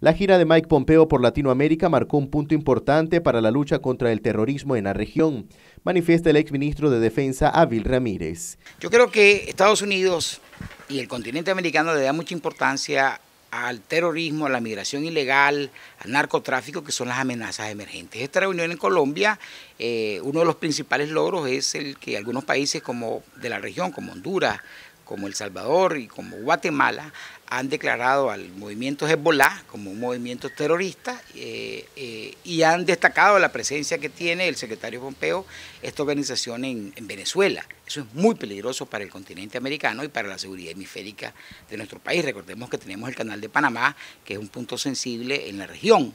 La gira de Mike Pompeo por Latinoamérica marcó un punto importante para la lucha contra el terrorismo en la región, manifiesta el exministro de Defensa Avil Ramírez. Yo creo que Estados Unidos y el continente americano le da mucha importancia al terrorismo, a la migración ilegal, al narcotráfico, que son las amenazas emergentes. Esta reunión en Colombia, eh, uno de los principales logros es el que algunos países como de la región, como Honduras, como El Salvador y como Guatemala han declarado al movimiento Hezbollah como un movimiento terrorista eh, eh, y han destacado la presencia que tiene el secretario Pompeo esta organización en, en, Venezuela. Eso es muy peligroso para el continente americano y para la seguridad hemisférica de nuestro país. Recordemos que tenemos el canal de Panamá, que es un punto sensible en la región.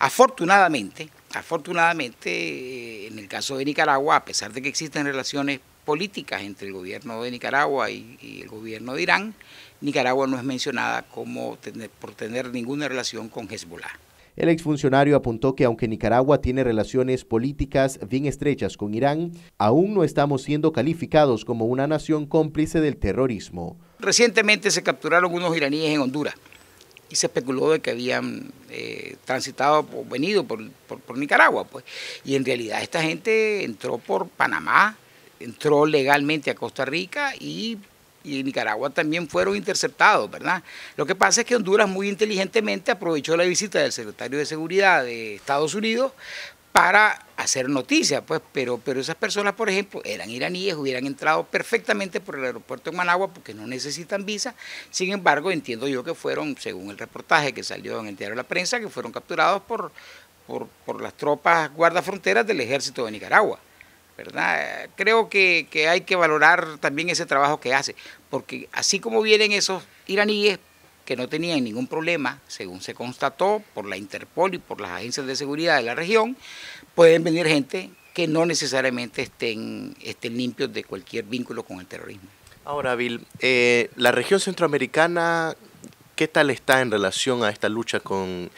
Afortunadamente, afortunadamente, eh, en el caso de Nicaragua, a pesar de que existen relaciones políticas entre el gobierno de Nicaragua y, el gobierno de Irán, Nicaragua no es mencionada como por tener ninguna relación con Hezbollah. El exfuncionario apuntó que aunque Nicaragua tiene relaciones políticas bien estrechas con Irán, aún no estamos siendo calificados como una nación cómplice del terrorismo. Recientemente se capturaron unos iraníes en Honduras y se especuló de que habían eh, transitado o venido por, Nicaragua. Pues. Y en realidad esta gente entró por Panamá, entró legalmente a Costa Rica y, y, Nicaragua también fueron interceptados, ¿verdad? Lo que pasa es que Honduras muy inteligentemente aprovechó la visita del secretario de Seguridad de Estados Unidos para hacer noticias, pues, pero, pero esas personas, por ejemplo, eran iraníes, hubieran entrado perfectamente por el aeropuerto de Managua porque no necesitan visa, sin embargo, entiendo yo que fueron, según el reportaje que salió en el diario La Prensa, que fueron capturados por, por, por las tropas guardafronteras del ejército de Nicaragua. Creo que, hay que valorar también ese trabajo que hace, porque así como vienen esos iraníes que no tenían ningún problema, según se constató por la Interpol y por las agencias de seguridad de la región, pueden venir gente que no necesariamente estén, estén limpios de cualquier vínculo con el terrorismo. Ahora, Bill, eh, la región centroamericana ¿qué tal está en relación a esta lucha con,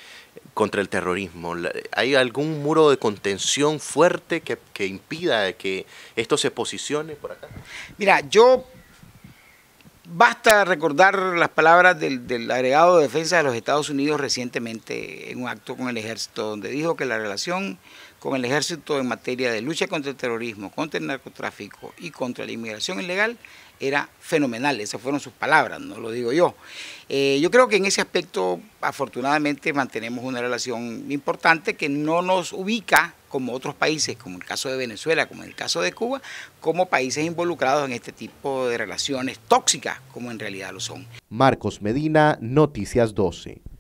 contra el terrorismo? ¿Hay algún muro de contención fuerte que, que impida que esto se posicione por acá? Mira, yo Basta recordar las palabras del, agregado de defensa de los Estados Unidos recientemente en un acto con el ejército, donde dijo que la relación con el ejército en materia de lucha contra el terrorismo, contra el narcotráfico y contra la inmigración ilegal era fenomenal. Esas fueron sus palabras, no lo digo yo. Eh, yo creo que en ese aspecto, afortunadamente, mantenemos una relación importante que no nos ubica como otros países, como el caso de Venezuela, como el caso de Cuba, como países involucrados en este tipo de relaciones tóxicas, como en realidad lo son. Marcos Medina, Noticias 12.